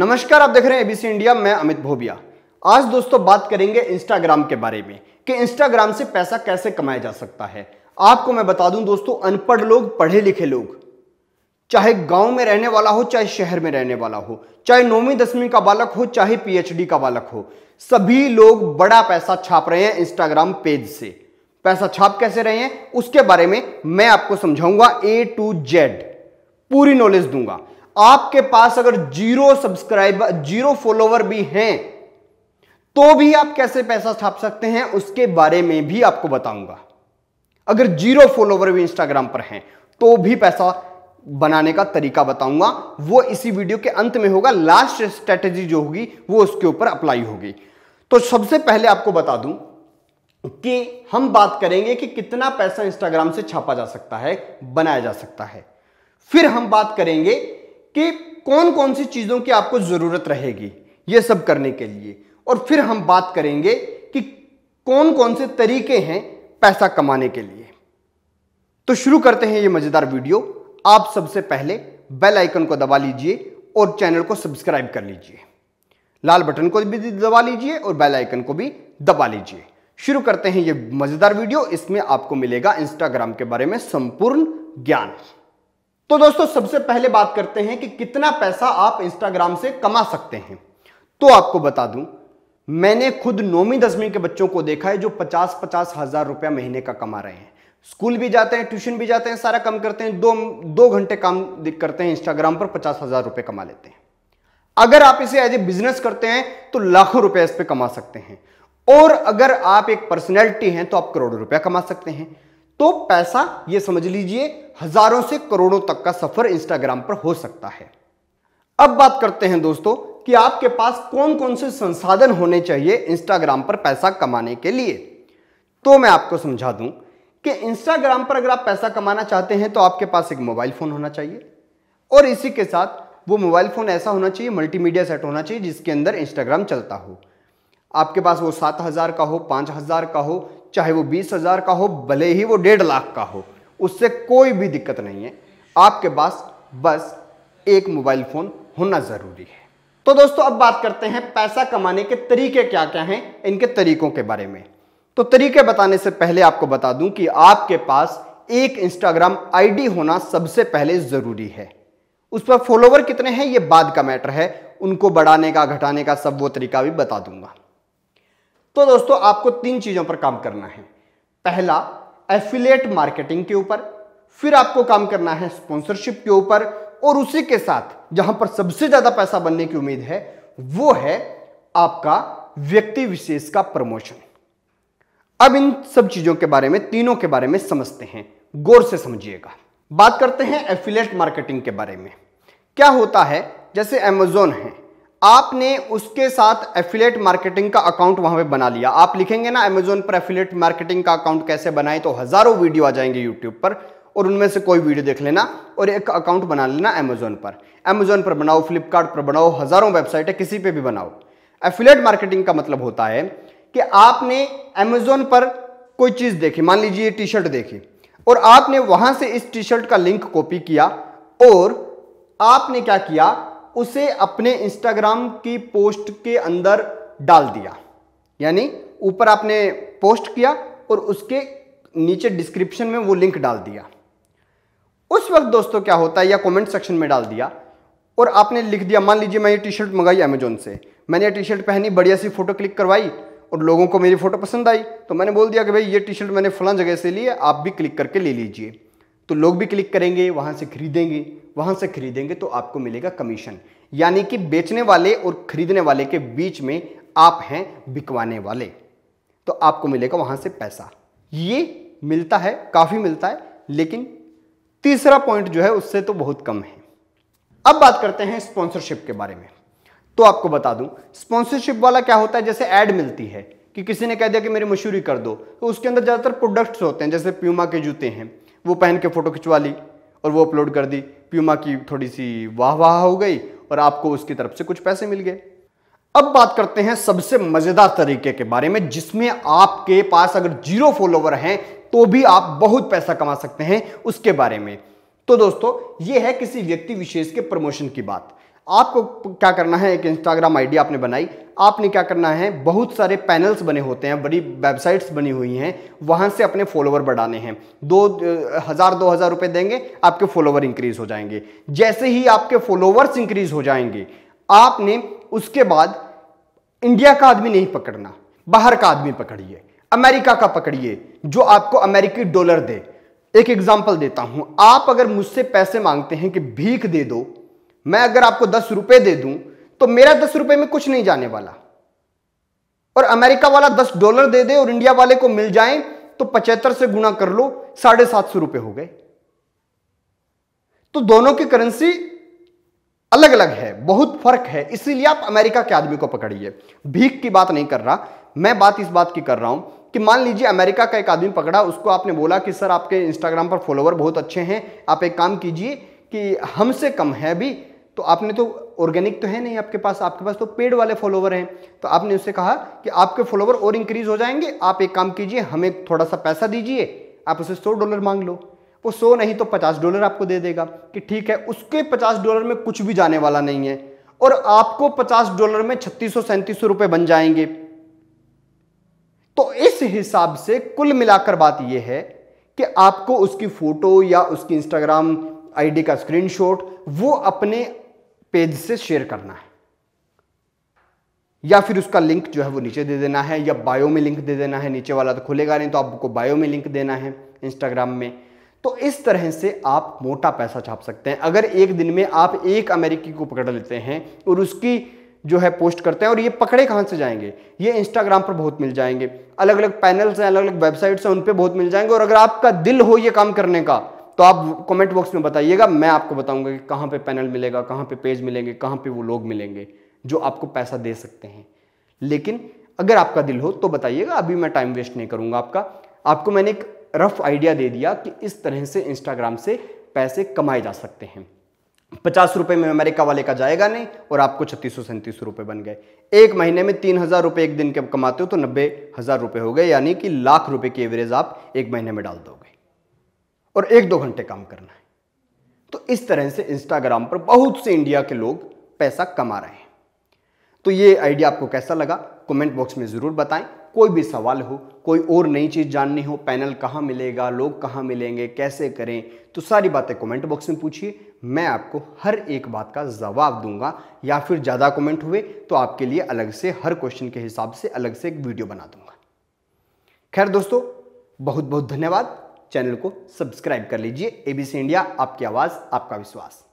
नमस्कार आप देख रहे हैं एबीसी इंडिया मैं अमित भोबिया आज दोस्तों बात करेंगे इंस्टाग्राम के बारे में कि इंस्टाग्राम से पैसा कैसे कमाया जा सकता है आपको मैं बता दूं दोस्तों अनपढ़ लोग पढ़े लिखे लोग चाहे गांव में रहने वाला हो चाहे शहर में रहने वाला हो चाहे नौवीं दसवीं का बालक हो चाहे पीएचडी का बालक हो सभी लोग बड़ा पैसा छाप रहे हैं इंस्टाग्राम पेज से पैसा छाप कैसे रहे हैं उसके बारे में मैं आपको समझाऊंगा ए टू जेड पूरी नॉलेज दूंगा आपके पास अगर जीरो सब्सक्राइबर जीरो फॉलोवर भी हैं तो भी आप कैसे पैसा छाप सकते हैं उसके बारे में भी आपको बताऊंगा अगर जीरो फॉलोवर भी इंस्टाग्राम पर हैं तो भी पैसा बनाने का तरीका बताऊंगा वो इसी वीडियो के अंत में होगा लास्ट स्ट्रेटेजी जो होगी वो उसके ऊपर अप्लाई होगी तो सबसे पहले आपको बता दूं कि हम बात करेंगे कि कितना पैसा इंस्टाग्राम से छापा जा सकता है बनाया जा सकता है फिर हम बात करेंगे कि कौन कौन सी चीज़ों की आपको ज़रूरत रहेगी ये सब करने के लिए और फिर हम बात करेंगे कि कौन कौन से तरीके हैं पैसा कमाने के लिए तो शुरू करते हैं ये मज़ेदार वीडियो आप सबसे पहले बेल आइकन को दबा लीजिए और चैनल को सब्सक्राइब कर लीजिए लाल बटन को भी दबा लीजिए और बेल आइकन को भी दबा लीजिए शुरू करते हैं ये मज़ेदार वीडियो इसमें आपको मिलेगा इंस्टाग्राम के बारे में संपूर्ण ज्ञान तो दोस्तों सबसे पहले बात करते हैं कि कितना पैसा आप इंस्टाग्राम से कमा सकते हैं तो आपको बता दूं मैंने खुद नौवीं दसवीं के बच्चों को देखा है जो पचास पचास हजार रुपया महीने का कमा रहे हैं स्कूल भी जाते हैं ट्यूशन भी जाते हैं सारा काम करते हैं दो दो घंटे काम करते हैं इंस्टाग्राम पर पचास हजार रुपये कमा लेते हैं अगर आप इसे एज ए बिजनेस करते हैं तो लाखों रुपए इस पर कमा सकते हैं और अगर आप एक पर्सनैलिटी हैं तो आप करोड़ों रुपया कमा सकते हैं तो पैसा ये समझ लीजिए हजारों से करोड़ों तक का सफर इंस्टाग्राम पर हो सकता है अब बात करते हैं दोस्तों कि आपके पास कौन कौन से संसाधन होने चाहिए इंस्टाग्राम पर पैसा कमाने के लिए तो मैं आपको समझा दूं कि इंस्टाग्राम पर अगर आप पैसा कमाना चाहते हैं तो आपके पास एक मोबाइल फ़ोन होना चाहिए और इसी के साथ वो मोबाइल फ़ोन ऐसा होना चाहिए मल्टीमीडिया सेट होना चाहिए जिसके अंदर इंस्टाग्राम चलता हो आपके पास वो सात हज़ार का हो पांच हज़ार का हो चाहे वो बीस हज़ार का हो भले ही वो डेढ़ लाख का हो उससे कोई भी दिक्कत नहीं है आपके पास बस एक मोबाइल फ़ोन होना ज़रूरी है तो दोस्तों अब बात करते हैं पैसा कमाने के तरीके क्या क्या हैं इनके तरीकों के बारे में तो तरीके बताने से पहले आपको बता दूं कि आपके पास एक इंस्टाग्राम आईडी होना सबसे पहले ज़रूरी है उस पर फॉलोवर कितने हैं ये बाद का मैटर है उनको बढ़ाने का घटाने का सब वो तरीका भी बता दूंगा तो दोस्तों आपको तीन चीज़ों पर काम करना है पहला एफिलेट मार्केटिंग के ऊपर फिर आपको काम करना है स्पॉन्सरशिप के ऊपर और उसी के साथ जहां पर सबसे ज्यादा पैसा बनने की उम्मीद है वो है आपका व्यक्ति विशेष का प्रमोशन अब इन सब चीजों के बारे में तीनों के बारे में समझते हैं गौर से समझिएगा बात करते हैं एफिलेट मार्केटिंग के बारे में क्या होता है जैसे एमेजोन है आपने उसके साथ एफिलेट मार्केटिंग का अकाउंट वहां पे बना लिया आप लिखेंगे ना अमेजोन पर एफिलेट मार्केटिंग का अकाउंट कैसे बनाए तो हजारों वीडियो आ जाएंगे यूट्यूब पर और उनमें से कोई वीडियो देख लेना और एक अकाउंट बना लेना अमेजोन पर अमेजोन पर बनाओ फ्लिपकार्ट पर बनाओ हजारों वेबसाइट है किसी पर भी बनाओ एफिलेट मार्केटिंग का मतलब होता है कि आपने अमेजोन पर कोई चीज देखी मान लीजिए टी शर्ट देखी और आपने वहां से इस टी शर्ट का लिंक कॉपी किया और आपने क्या किया उसे अपने इंस्टाग्राम की पोस्ट के अंदर डाल दिया यानी ऊपर आपने पोस्ट किया और उसके नीचे डिस्क्रिप्शन में वो लिंक डाल दिया उस वक्त दोस्तों क्या होता है या कमेंट सेक्शन में डाल दिया और आपने लिख दिया मान लीजिए मैं ये टी शर्ट मंगाई अमेजोन से मैंने ये टी शर्ट पहनी बढ़िया सी फोटो क्लिक करवाई और लोगों को मेरी फोटो पसंद आई तो मैंने बोल दिया कि भाई ये टी शर्ट मैंने फलां जगह से ली है आप भी क्लिक करके ले लीजिए तो लोग भी क्लिक करेंगे वहां से खरीदेंगे वहां से खरीदेंगे तो आपको मिलेगा कमीशन यानी कि बेचने वाले और खरीदने वाले के बीच में आप हैं बिकवाने वाले तो आपको मिलेगा वहां से पैसा ये मिलता है काफ़ी मिलता है लेकिन तीसरा पॉइंट जो है उससे तो बहुत कम है अब बात करते हैं स्पॉन्सरशिप के बारे में तो आपको बता दूं स्पॉन्सरशिप वाला क्या होता है जैसे एड मिलती है कि किसी ने कह दिया कि मेरी मशहूरी कर दो तो उसके अंदर ज़्यादातर प्रोडक्ट्स होते हैं जैसे प्यूमा के जूते हैं वो पहन के फ़ोटो खिंचवा ली और वो अपलोड कर दी प्यूमा की थोड़ी सी वाह वाह हो गई और आपको उसकी तरफ से कुछ पैसे मिल गए अब बात करते हैं सबसे मज़ेदार तरीके के बारे में जिसमें आपके पास अगर जीरो फॉलोवर हैं तो भी आप बहुत पैसा कमा सकते हैं उसके बारे में तो दोस्तों ये है किसी व्यक्ति विशेष के प्रमोशन की बात आपको क्या करना है एक इंस्टाग्राम आईडी आपने बनाई आपने क्या करना है बहुत सारे पैनल्स बने होते हैं बड़ी वेबसाइट्स बनी हुई हैं वहाँ से अपने फॉलोवर बढ़ाने हैं दो हज़ार दो हज़ार रुपये देंगे आपके फॉलोवर इंक्रीज़ हो जाएंगे जैसे ही आपके फॉलोवर्स इंक्रीज़ हो जाएंगे आपने उसके बाद इंडिया का आदमी नहीं पकड़ना बाहर का आदमी पकड़िए अमेरिका का पकड़िए जो आपको अमेरिकी डॉलर दे एक एग्जाम्पल देता हूँ आप अगर मुझसे पैसे मांगते हैं कि भीख दे दो मैं अगर आपको दस रुपए दे दूं तो मेरा दस रुपए में कुछ नहीं जाने वाला और अमेरिका वाला दस डॉलर दे दे और इंडिया वाले को मिल जाए तो पचहत्तर से गुणा कर लो साढ़े सात सौ रुपए हो गए तो दोनों की करेंसी अलग अलग है बहुत फर्क है इसीलिए आप अमेरिका के आदमी को पकड़िए भीख की बात नहीं कर रहा मैं बात इस बात की कर रहा हूं कि मान लीजिए अमेरिका का एक आदमी पकड़ा उसको आपने बोला कि सर आपके इंस्टाग्राम पर फॉलोवर बहुत अच्छे हैं आप एक काम कीजिए कि हमसे कम है भी तो आपने तो ऑर्गेनिक तो है नहीं आपके पास आपके पास तो पेड वाले फॉलोवर हैं तो आपने उससे कहा कि आपके फॉलोवर और इंक्रीज हो जाएंगे आप एक काम कीजिए हमें थोड़ा सा पैसा दीजिए आप उसे सौ डॉलर मांग लो वो सौ नहीं तो पचास डॉलर आपको दे देगा कि ठीक है उसके पचास डॉलर में कुछ भी जाने वाला नहीं है और आपको पचास डॉलर में छत्तीस सौ सैंतीस सौ बन जाएंगे तो इस हिसाब से कुल मिलाकर बात यह है कि आपको उसकी फोटो या उसकी इंस्टाग्राम आईडी का स्क्रीनशॉट वो अपने पेज से शेयर करना है या फिर उसका लिंक जो है वो नीचे दे देना है या बायो में लिंक दे देना है नीचे वाला तो खुलेगा नहीं तो आपको बायो में लिंक देना है इंस्टाग्राम में तो इस तरह से आप मोटा पैसा छाप सकते हैं अगर एक दिन में आप एक अमेरिकी को पकड़ लेते हैं और उसकी जो है पोस्ट करते हैं और ये पकड़े कहाँ से जाएंगे ये इंस्टाग्राम पर बहुत मिल जाएंगे अलग अलग पैनल्स हैं अलग अलग वेबसाइट्स हैं उन पर बहुत मिल जाएंगे और अगर आपका दिल हो ये काम करने का तो आप कमेंट बॉक्स में बताइएगा मैं आपको बताऊंगा कि कहाँ पे पैनल मिलेगा कहाँ पे पेज मिलेंगे कहाँ पे वो लोग मिलेंगे जो आपको पैसा दे सकते हैं लेकिन अगर आपका दिल हो तो बताइएगा अभी मैं टाइम वेस्ट नहीं करूँगा आपका आपको मैंने एक रफ आइडिया दे दिया कि इस तरह से इंस्टाग्राम से पैसे कमाए जा सकते हैं पचास रुपये में अमेरिका वाले का जाएगा नहीं और आपको छत्तीस सौ सैंतीस रुपये बन गए एक महीने में तीन हज़ार रुपये एक दिन के कमाते हो तो नब्बे हज़ार रुपये हो गए यानी कि लाख रुपये की एवरेज आप एक महीने में डाल दोगे और एक दो घंटे काम करना है तो इस तरह से इंस्टाग्राम पर बहुत से इंडिया के लोग पैसा कमा रहे हैं तो ये आइडिया आपको कैसा लगा कमेंट बॉक्स में ज़रूर बताएं कोई भी सवाल हो कोई और नई चीज़ जाननी हो पैनल कहाँ मिलेगा लोग कहाँ मिलेंगे कैसे करें तो सारी बातें कमेंट बॉक्स में पूछिए मैं आपको हर एक बात का जवाब दूंगा या फिर ज़्यादा कमेंट हुए तो आपके लिए अलग से हर क्वेश्चन के हिसाब से अलग से एक वीडियो बना दूंगा खैर दोस्तों बहुत बहुत धन्यवाद चैनल को सब्सक्राइब कर लीजिए एबीसी इंडिया आपकी आवाज़ आपका विश्वास